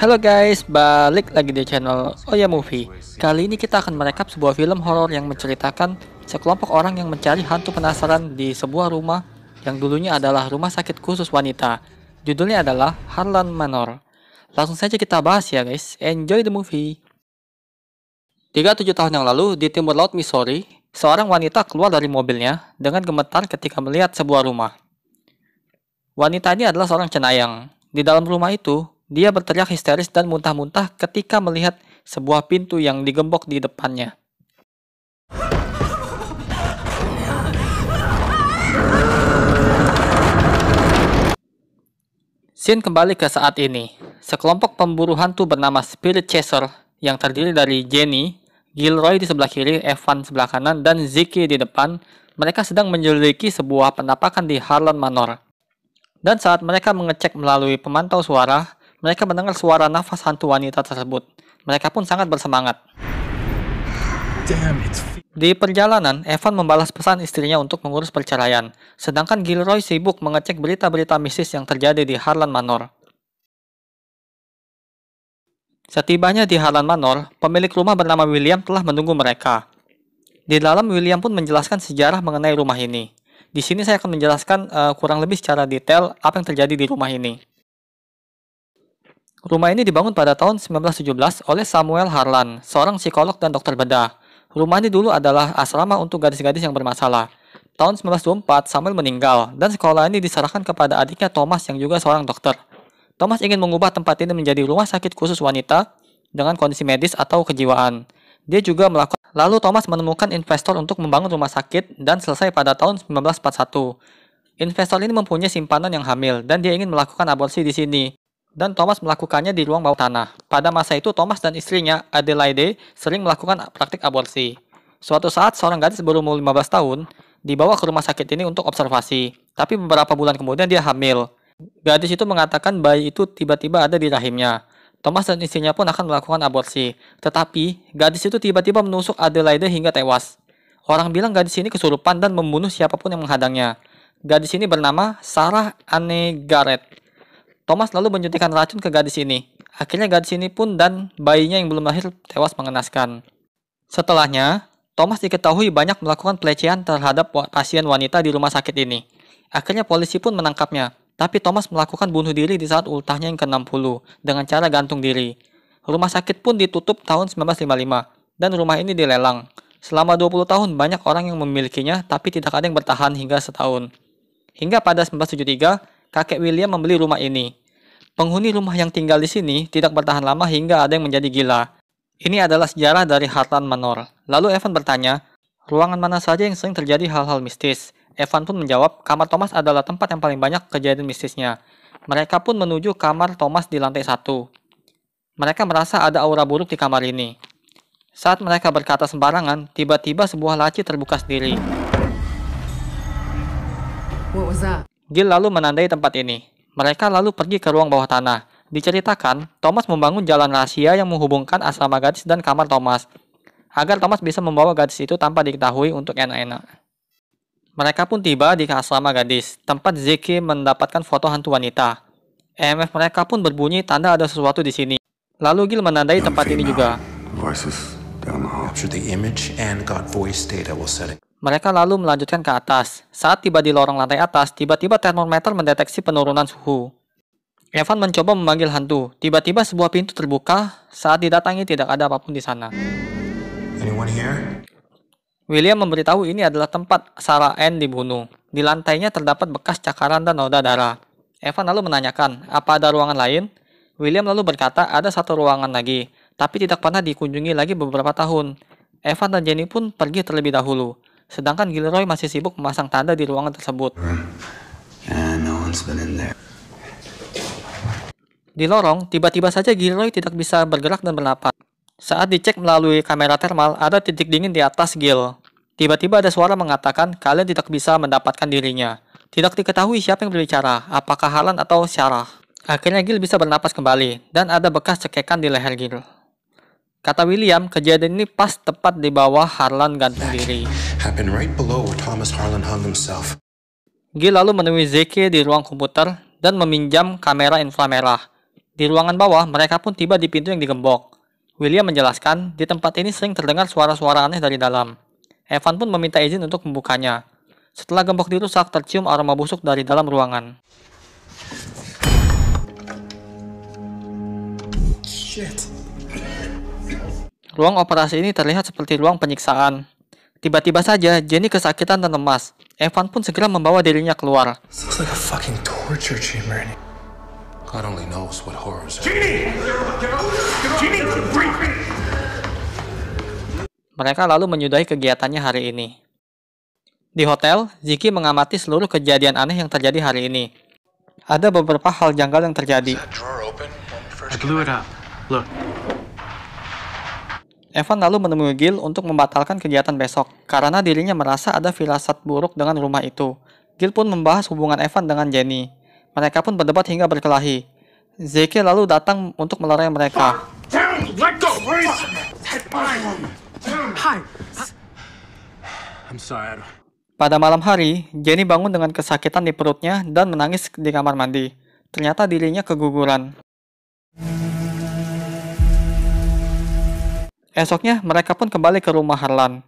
Halo guys, balik lagi di channel Oya Movie. Kali ini kita akan merekap sebuah film horor yang menceritakan sekelompok orang yang mencari hantu penasaran di sebuah rumah yang dulunya adalah rumah sakit khusus wanita. Judulnya adalah Harlan Manor. Langsung saja kita bahas ya guys. Enjoy the movie. 37 tahun yang lalu di timur laut Missouri, seorang wanita keluar dari mobilnya dengan gemetar ketika melihat sebuah rumah. Wanita ini adalah seorang cenayang. Di dalam rumah itu, dia berteriak histeris dan muntah-muntah ketika melihat sebuah pintu yang digembok di depannya. Scene kembali ke saat ini. Sekelompok pemburu hantu bernama Spirit Chaser yang terdiri dari Jenny, Gilroy di sebelah kiri, Evan sebelah kanan, dan Ziki di depan, mereka sedang menyelidiki sebuah penampakan di Harlan Manor. Dan saat mereka mengecek melalui pemantau suara, mereka mendengar suara nafas hantu wanita tersebut. Mereka pun sangat bersemangat. Di perjalanan, Evan membalas pesan istrinya untuk mengurus perceraian, sedangkan Gilroy sibuk mengecek berita-berita mistis yang terjadi di Harlan Manor. Setibanya di Harlan Manor, pemilik rumah bernama William telah menunggu mereka. Di dalam William pun menjelaskan sejarah mengenai rumah ini. Di sini saya akan menjelaskan uh, kurang lebih secara detail apa yang terjadi di rumah ini. Rumah ini dibangun pada tahun 1917 oleh Samuel Harlan, seorang psikolog dan dokter bedah. Rumah ini dulu adalah asrama untuk gadis-gadis yang bermasalah. Tahun 1924, Samuel meninggal, dan sekolah ini diserahkan kepada adiknya Thomas yang juga seorang dokter. Thomas ingin mengubah tempat ini menjadi rumah sakit khusus wanita dengan kondisi medis atau kejiwaan. Dia juga melakukan Lalu Thomas menemukan investor untuk membangun rumah sakit dan selesai pada tahun 1941. Investor ini mempunyai simpanan yang hamil dan dia ingin melakukan aborsi di sini dan Thomas melakukannya di ruang bawah tanah. Pada masa itu, Thomas dan istrinya, Adelaide, sering melakukan praktik aborsi. Suatu saat, seorang gadis berumur 15 tahun dibawa ke rumah sakit ini untuk observasi. Tapi beberapa bulan kemudian dia hamil. Gadis itu mengatakan bayi itu tiba-tiba ada di rahimnya. Thomas dan istrinya pun akan melakukan aborsi. Tetapi, gadis itu tiba-tiba menusuk Adelaide hingga tewas. Orang bilang gadis ini kesurupan dan membunuh siapapun yang menghadangnya. Gadis ini bernama Sarah Anne Garrett. Thomas lalu menyuntikkan racun ke gadis ini. Akhirnya gadis ini pun dan bayinya yang belum lahir tewas mengenaskan. Setelahnya, Thomas diketahui banyak melakukan pelecehan terhadap pasien wanita di rumah sakit ini. Akhirnya polisi pun menangkapnya, tapi Thomas melakukan bunuh diri di saat ultahnya yang ke-60 dengan cara gantung diri. Rumah sakit pun ditutup tahun 1955 dan rumah ini dilelang. Selama 20 tahun banyak orang yang memilikinya tapi tidak ada yang bertahan hingga setahun. Hingga pada 1973, kakek William membeli rumah ini Penghuni rumah yang tinggal di sini tidak bertahan lama hingga ada yang menjadi gila. Ini adalah sejarah dari Harlan Manor. Lalu Evan bertanya, ruangan mana saja yang sering terjadi hal-hal mistis? Evan pun menjawab, kamar Thomas adalah tempat yang paling banyak kejadian mistisnya. Mereka pun menuju kamar Thomas di lantai satu. Mereka merasa ada aura buruk di kamar ini. Saat mereka berkata sembarangan, tiba-tiba sebuah laci terbuka sendiri. Gil lalu menandai tempat ini. Mereka lalu pergi ke ruang bawah tanah. Diceritakan, Thomas membangun jalan rahasia yang menghubungkan asrama gadis dan kamar Thomas, agar Thomas bisa membawa gadis itu tanpa diketahui untuk enak-enak. Mereka pun tiba di asrama gadis, tempat Zeki mendapatkan foto hantu wanita. EMF mereka pun berbunyi tanda ada sesuatu di sini. Lalu Gil menandai tempat ini juga. Mereka lalu melanjutkan ke atas. Saat tiba di lorong lantai atas, tiba-tiba termometer mendeteksi penurunan suhu. Evan mencoba memanggil hantu. Tiba-tiba sebuah pintu terbuka. Saat didatangi tidak ada apapun di sana. William memberitahu ini adalah tempat Sarah Ann dibunuh. Di lantainya terdapat bekas cakaran dan noda darah. Evan lalu menanyakan, apa ada ruangan lain? William lalu berkata ada satu ruangan lagi, tapi tidak pernah dikunjungi lagi beberapa tahun. Evan dan Jenny pun pergi terlebih dahulu. Sedangkan Gilroy masih sibuk memasang tanda di ruangan tersebut. Di lorong, tiba-tiba saja Gilroy tidak bisa bergerak dan bernapas. Saat dicek melalui kamera thermal, ada titik dingin di atas Gil. Tiba-tiba ada suara mengatakan kalian tidak bisa mendapatkan dirinya. Tidak diketahui siapa yang berbicara, apakah Halan atau Syarah. Akhirnya Gil bisa bernapas kembali, dan ada bekas cekekan di leher Gil. Kata William, kejadian ini pas tepat di bawah Harlan gantung diri. Gil lalu menemui Zeke di ruang komputer dan meminjam kamera inframerah. Di ruangan bawah, mereka pun tiba di pintu yang digembok. William menjelaskan, di tempat ini sering terdengar suara-suara aneh dari dalam. Evan pun meminta izin untuk membukanya. Setelah gembok dirusak, tercium aroma busuk dari dalam ruangan. Shit. Ruang operasi ini terlihat seperti ruang penyiksaan. Tiba-tiba saja, Jenny kesakitan dan lemas. Evan pun segera membawa dirinya keluar. Mereka lalu menyudahi kegiatannya hari ini. Di hotel, Ziki mengamati seluruh kejadian aneh yang terjadi hari ini. Ada beberapa hal janggal yang terjadi. Evan lalu menemui Gil untuk membatalkan kegiatan besok, karena dirinya merasa ada firasat buruk dengan rumah itu. Gil pun membahas hubungan Evan dengan Jenny. Mereka pun berdebat hingga berkelahi. Zeke lalu datang untuk melerai mereka. Pada malam hari, Jenny bangun dengan kesakitan di perutnya dan menangis di kamar mandi. Ternyata dirinya keguguran. Esoknya mereka pun kembali ke rumah Harlan.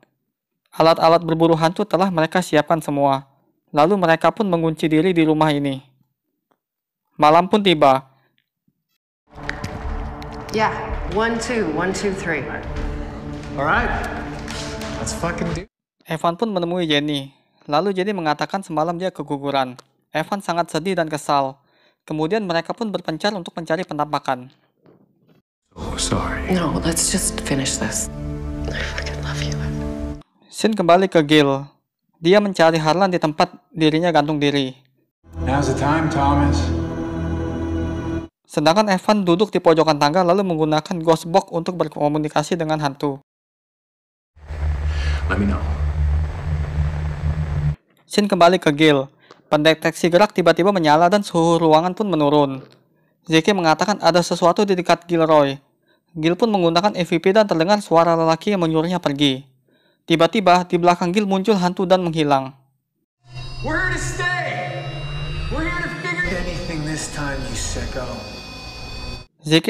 Alat-alat berburu hantu telah mereka siapkan semua. Lalu mereka pun mengunci diri di rumah ini. Malam pun tiba. Ya, one two, one two three. Alright, let's fucking do. Evan pun menemui Jenny. Lalu Jenny mengatakan semalam dia keguguran. Evan sangat sedih dan kesal. Kemudian mereka pun berpencar untuk mencari penampakan. Oh, sorry. No, let's just finish this. I fucking love you. Sin kembali ke Gil. Dia mencari Harlan di tempat dirinya gantung diri. Now's the time, Thomas. Sedangkan Evan duduk di pojokan tangga lalu menggunakan ghost box untuk berkomunikasi dengan hantu. Let me know. Sin kembali ke Gil. Pendeteksi gerak tiba-tiba menyala dan suhu ruangan pun menurun. Zeke mengatakan ada sesuatu di dekat Gilroy, Gil pun menggunakan EVP dan terdengar suara lelaki yang menyuruhnya pergi. Tiba-tiba, di belakang Gil muncul hantu dan menghilang. We're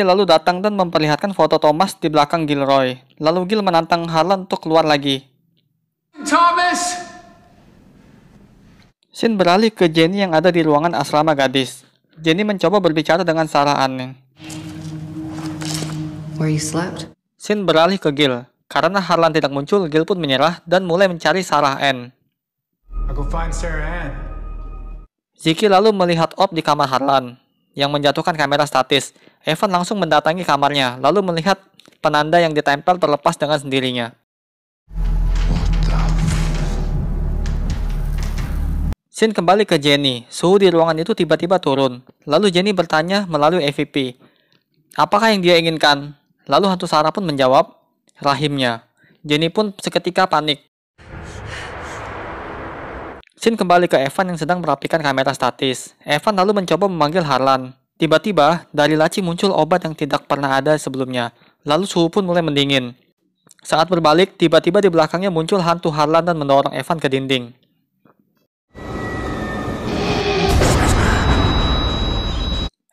lalu datang dan memperlihatkan foto Thomas di belakang Gilroy. Lalu Gil menantang Harlan untuk keluar lagi. Thomas! Sin beralih ke Jenny yang ada di ruangan asrama gadis. Jenny mencoba berbicara dengan Sarah Anne where you slept? Sin beralih ke Gil. Karena Harlan tidak muncul, Gil pun menyerah dan mulai mencari Sarah Ann. I'll go find Sarah Ann. Ziki lalu melihat Op di kamar Harlan yang menjatuhkan kamera statis. Evan langsung mendatangi kamarnya, lalu melihat penanda yang ditempel terlepas dengan sendirinya. Sin kembali ke Jenny. Suhu di ruangan itu tiba-tiba turun. Lalu Jenny bertanya melalui EVP, apakah yang dia inginkan? Lalu hantu Sarah pun menjawab rahimnya. Jenny pun seketika panik. Shin kembali ke Evan yang sedang merapikan kamera statis. Evan lalu mencoba memanggil Harlan. Tiba-tiba, dari laci muncul obat yang tidak pernah ada sebelumnya. Lalu suhu pun mulai mendingin. Saat berbalik, tiba-tiba di belakangnya muncul hantu Harlan dan mendorong Evan ke dinding.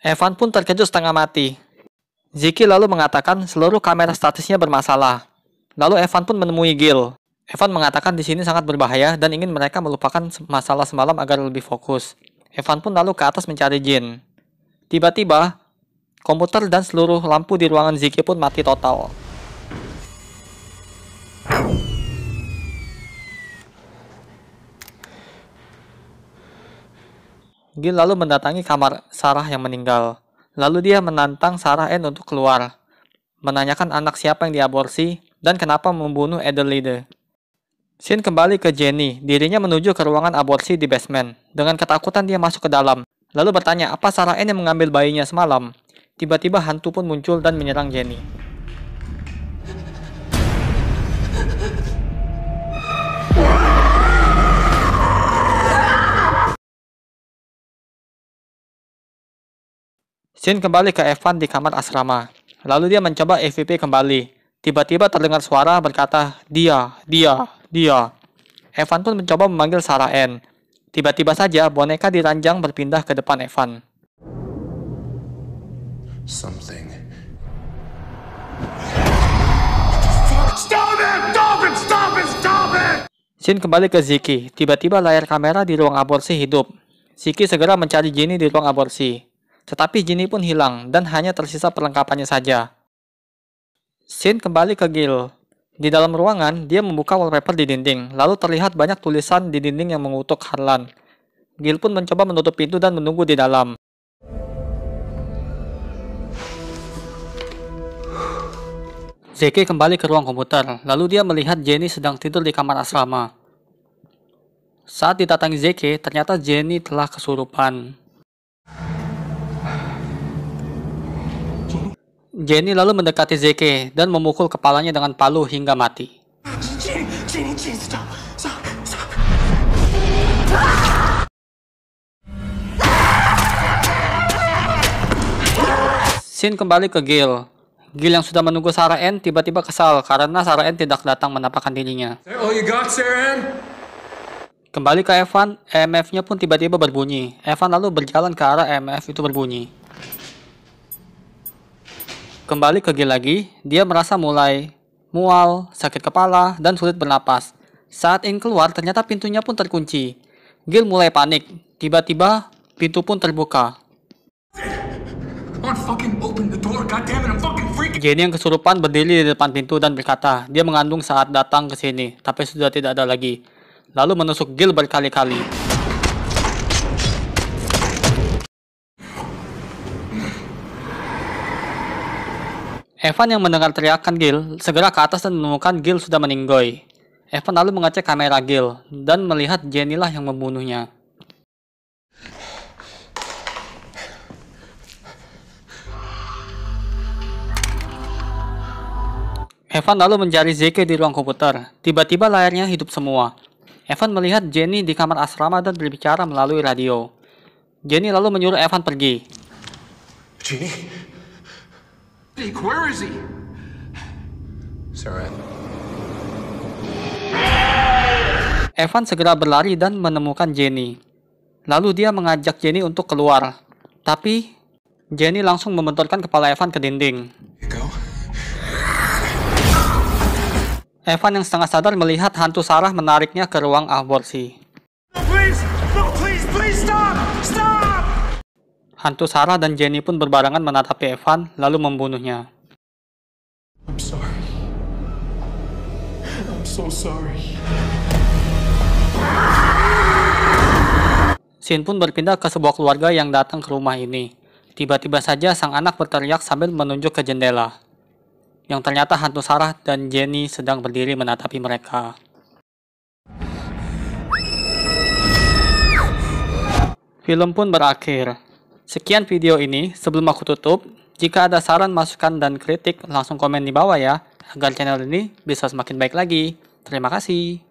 Evan pun terkejut setengah mati. Ziki lalu mengatakan seluruh kamera statisnya bermasalah. Lalu Evan pun menemui Gil. Evan mengatakan di sini sangat berbahaya dan ingin mereka melupakan masalah semalam agar lebih fokus. Evan pun lalu ke atas mencari Jin. Tiba-tiba, komputer dan seluruh lampu di ruangan Ziki pun mati total. Gil lalu mendatangi kamar Sarah yang meninggal. Lalu dia menantang Sarah Ann untuk keluar, menanyakan anak siapa yang diaborsi dan kenapa membunuh Adelaide. Sin kembali ke Jenny, dirinya menuju ke ruangan aborsi di basement. Dengan ketakutan dia masuk ke dalam, lalu bertanya apa Sarah Ann yang mengambil bayinya semalam. Tiba-tiba hantu pun muncul dan menyerang Jenny. Shin kembali ke Evan di kamar asrama. Lalu dia mencoba EVP kembali. Tiba-tiba terdengar suara berkata, dia, dia, dia. Evan pun mencoba memanggil Sarah Ann. Tiba-tiba saja boneka diranjang berpindah ke depan Evan. Something. Shin kembali ke Ziki. Tiba-tiba layar kamera di ruang aborsi hidup. Ziki segera mencari Jenny di ruang aborsi. Tetapi Jenny pun hilang dan hanya tersisa perlengkapannya saja. Shin kembali ke Gil. Di dalam ruangan, dia membuka wallpaper di dinding, lalu terlihat banyak tulisan di dinding yang mengutuk Harlan. Gil pun mencoba menutup pintu dan menunggu di dalam. ZK kembali ke ruang komputer, lalu dia melihat Jenny sedang tidur di kamar asrama. Saat ditatangi ZK, ternyata Jenny telah kesurupan. Jenny lalu mendekati Zeke dan memukul kepalanya dengan palu hingga mati. Sin kembali ke Gil. Gil yang sudah menunggu Sarah Ann tiba-tiba kesal karena Sarah Ann tidak datang menampakkan dirinya. Kembali ke Evan, e mf nya pun tiba-tiba berbunyi. Evan lalu berjalan ke arah e MF itu berbunyi. Kembali ke Gil lagi, dia merasa mulai mual, sakit kepala, dan sulit bernapas. Saat ingin keluar, ternyata pintunya pun terkunci. Gil mulai panik. Tiba-tiba, pintu pun terbuka. Jenny yang kesurupan berdiri di depan pintu dan berkata, dia mengandung saat datang ke sini, tapi sudah tidak ada lagi. Lalu menusuk Gil berkali-kali. Evan yang mendengar teriakan Gil segera ke atas dan menemukan Gil sudah meninggoy. Evan lalu mengecek kamera Gil dan melihat Jenny lah yang membunuhnya. Evan lalu mencari Zeke di ruang komputer. Tiba-tiba layarnya hidup semua. Evan melihat Jenny di kamar asrama dan berbicara melalui radio. Jenny lalu menyuruh Evan pergi. Jenny, where is he? Evan. segera berlari dan menemukan Jenny. Lalu dia mengajak Jenny untuk keluar. Tapi, Jenny langsung membenturkan kepala Evan ke dinding. Evan yang setengah sadar melihat hantu Sarah menariknya ke ruang aborsi. Please. Hantu Sarah dan Jenny pun berbarangan menatapi Evan, lalu membunuhnya. I'm sorry. I'm so sorry. Sin pun berpindah ke sebuah keluarga yang datang ke rumah ini. Tiba-tiba saja sang anak berteriak sambil menunjuk ke jendela. Yang ternyata hantu Sarah dan Jenny sedang berdiri menatapi mereka. Film pun berakhir. Sekian video ini. Sebelum aku tutup, jika ada saran, masukan, dan kritik, langsung komen di bawah ya, agar channel ini bisa semakin baik lagi. Terima kasih.